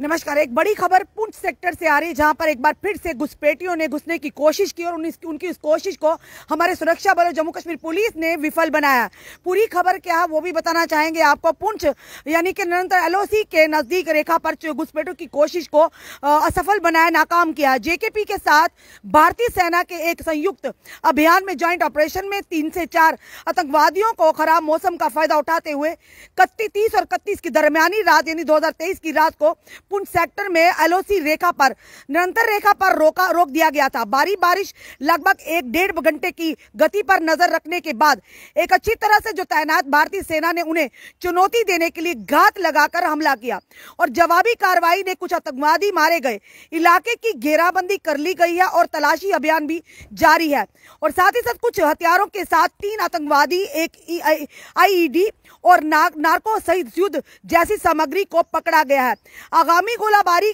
नमस्कार एक बड़ी खबर पुंछ सेक्टर से आ रही है जहां पर एक बार फिर से घुसपैठियों ने घुसने की कोशिश की और उनकी उस कोशिश को हमारे सुरक्षा बल और जम्मू कश्मीर पुलिस ने विफल बनाया पूरी खबर क्या है वो भी बताना चाहेंगे आपको पुंछ यानी कि निरंतर एलओसी के नजदीक रेखा पर घुसपैठों की कोशिश को असफल बनाया नाकाम किया जेकेपी के साथ भारतीय सेना के एक संयुक्त अभियान में ज्वाइंट ऑपरेशन में तीन से चार आतंकवादियों को खराब मौसम का फायदा उठाते हुए इकतीस और इकतीस की दरमियानी रात यानी दो की रात को पूंछ सेक्टर में एलओसी रेखा पर निरंतर रेखा पर रोका रोक दिया गया था भारी बारिश लगभग एक डेढ़ घंटे की गति पर नजर रखने के बाद एक अच्छी तरह से जो तैनात भारतीय सेना ने उन्हें चुनौती देने के लिए घात लगाकर हमला किया और जवाबी कार्रवाई ने कुछ आतंकवादी मारे गए इलाके की घेराबंदी कर ली गई है और तलाशी अभियान भी जारी है और साथ ही साथ कुछ हथियारों के साथ तीन आतंकवादी एक आईईडी और नार्को सहित युद्ध जैसी सामग्री को पकड़ा गया है आगा मुकामी गोलाबारी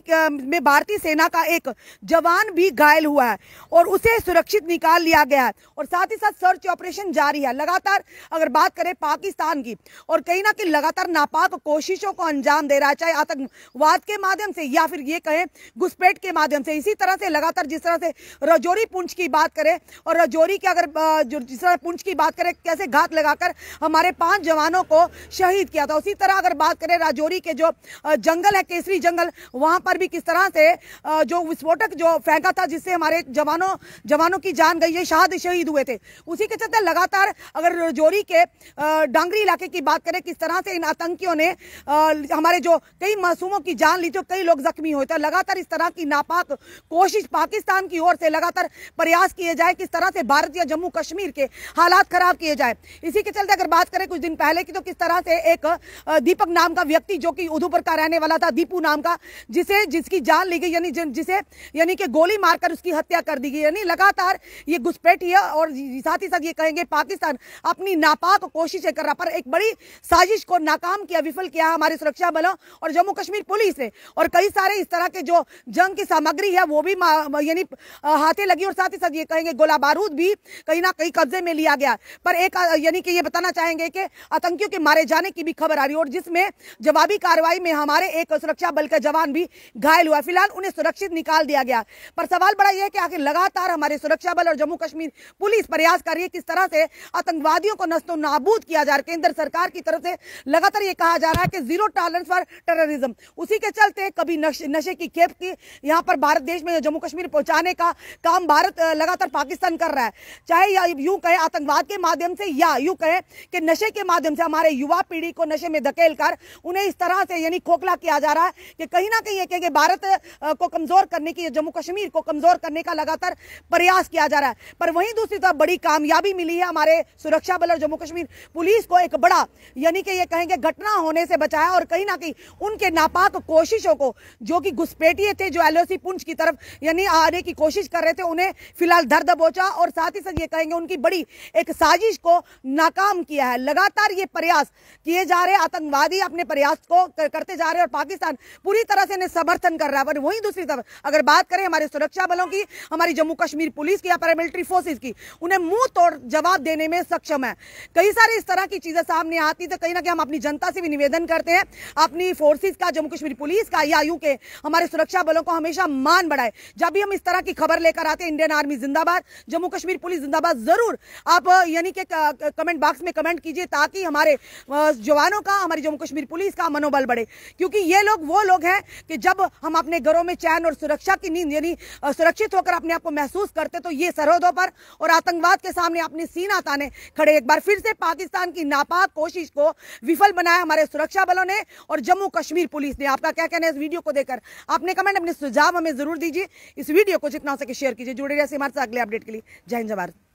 में भारतीय सेना का एक जवान भी घायल हुआ है और उसे सुरक्षित निकाल लिया गया है और साथ ही साथ सर्च ऑपरेशन जारी है लगातार अगर बात करें पाकिस्तान की और कहीं ना कहीं लगातार नापाक कोशिशों को अंजाम दे रहा है चाहे आतंकवाद के माध्यम से या फिर ये कहें घुसपैठ के माध्यम से इसी तरह से लगातार जिस तरह से रजौरी पुंछ की बात करें और रजौरी के अगर जिस तरह पुंछ की बात करें कैसे घात लगाकर हमारे पांच जवानों को शहीद किया था उसी तरह अगर बात करें राजौरी के जो जंगल है केसरी जंगल जंगल वहां पर भी किस तरह से जो विस्फोटक जो फेंका था जिससे हमारे जवानों जवानों की जान गई है शहाद शहीद हुए थे उसी के चलते लगातार अगर जोरी के डांगरी इलाके की बात करें किस तरह से इन आतंकियों ने हमारे जो कई मासूमों की जान ली जो कई लोग जख्मी हुए थे लगातार इस तरह की नापाक कोशिश पाकिस्तान की ओर से लगातार प्रयास किए जाए किस तरह से भारत या जम्मू कश्मीर के हालात खराब किए जाए इसी के चलते अगर बात करें कुछ दिन पहले की तो किस तरह से एक दीपक नाम का व्यक्ति जो कि उधुपुर का रहने वाला था दीपू नाम नाम का जिसे जिसकी जान ली गई यानी जिसे यानी कि गोली मारकर उसकी हत्या कर दी गई यानी लगातार ये है और साथ ही साथ ये कहेंगे पाकिस्तान अपनी नापाक कोशिशें कर रहा पर एक बड़ी साजिश को नाकाम किया विफल किया हमारे सुरक्षा बलों और जम्मू कश्मीर पुलिस ने और कई सारे इस तरह के जो जंग की सामग्री है वो भी यानी हाथे लगी और साथ ही साथ ये कहेंगे गोला बारूद भी कहीं ना कहीं कब्जे में लिया गया पर एक यानी कि ये बताना चाहेंगे कि आतंकियों के मारे जाने की भी खबर आ रही है और जिसमें जवाबी कार्रवाई में हमारे एक सुरक्षा बल का जवान भी घायल हुआ फिलहाल उन्हें सुरक्षित निकाल दिया गया पर सवाल बड़ा यह है कि आखिर लगातार हमारे सुरक्षा बल और जम्मू कश्मीर पुलिस प्रयास कर रही है किस तरह से आतंकवादियों को नस्तो नाबूद किया जा रहा है केंद्र सरकार की तरफ से लगातार ये कहा जा रहा है कि जीरो टॉलरेंस फॉर टेररिज्म उसी के चलते कभी नशे की खेप की यहाँ पर भारत देश में जम्मू कश्मीर पहुंचाने का काम भारत लगातार पाकिस्तान कर रहा है चाहे यू कहे आतंकवाद के माध्यम से या यू कहे कि नशे के माध्यम से हमारे युवा पीढ़ी को नशे में धकेल कर उन्हें इस तरह से यानी खोखला किया जा रहा है कि कहीं ना कहीं एक कहेंगे भारत को कमजोर करने की जम्मू कश्मीर को कमजोर करने का लगातार प्रयास किया जा रहा है पर वहीं दूसरी तरफ बड़ी कामयाबी मिली है हमारे सुरक्षा बल और जम्मू कश्मीर पुलिस को एक बड़ा यानी कि ये कहेंगे घटना होने से बचाया और कहीं ना कहीं उनके नापाक कोशिशों को जो कि घुसपैठिए थे जो एलओसी पुंछ की तरफ यानी आने की कोशिश कर रहे थे उन्हें फिलहाल दर्द बोचा और साथ ही साथ ये कहेंगे उनकी बड़ी एक साजिश को नाकाम किया है लगातार ये प्रयास किए जा रहे आतंकवादी अपने प्रयास को करते जा रहे और पाकिस्तान पूरी तरह से इन्हें समर्थन कर रहा है वहीं दूसरी तरफ अगर बात करें हमारे सुरक्षा बलों की हमारी जम्मू कश्मीर पुलिस की या पैरामिलिट्री फोर्सेज की उन्हें मुंह तोड़ जवाब देने में सक्षम है कई सारी इस तरह की चीजें सामने आती तो कहीं ना कहीं हम अपनी जनता से भी निवेदन करते हैं अपनी फोर्सेज का जम्मू कश्मीर पुलिस का या यू के हमारे सुरक्षा बलों को हमेशा मान बढ़ाए जब भी हम इस तरह की खबर लेकर आते हैं इंडियन आर्मी जिंदाबाद जम्मू कश्मीर पुलिस जिंदाबाद जरूर आप यानी कि कमेंट बॉक्स में कमेंट कीजिए ताकि हमारे जवानों का हमारी जम्मू कश्मीर पुलिस का मनोबल बढ़े क्योंकि ये लोग वो लोग लोग हैं कि जब हम अपने घरों में चैन और सुरक्षा की नींद यानी सुरक्षित होकर अपने आप को महसूस करते तो ये सरहदों पर और आतंकवाद के सामने अपने सीना ताने खड़े एक बार फिर से पाकिस्तान की नापाक कोशिश को विफल बनाया हमारे सुरक्षा बलों ने और जम्मू कश्मीर पुलिस ने आपका क्या कहना है इस वीडियो को देकर आपने कमेंट अपने सुझाव हमें जरूर दीजिए इस वीडियो को जितना हो सके शेयर कीजिए जुड़े रहिए हमारे साथ अगले अपडेट के लिए जय हिंद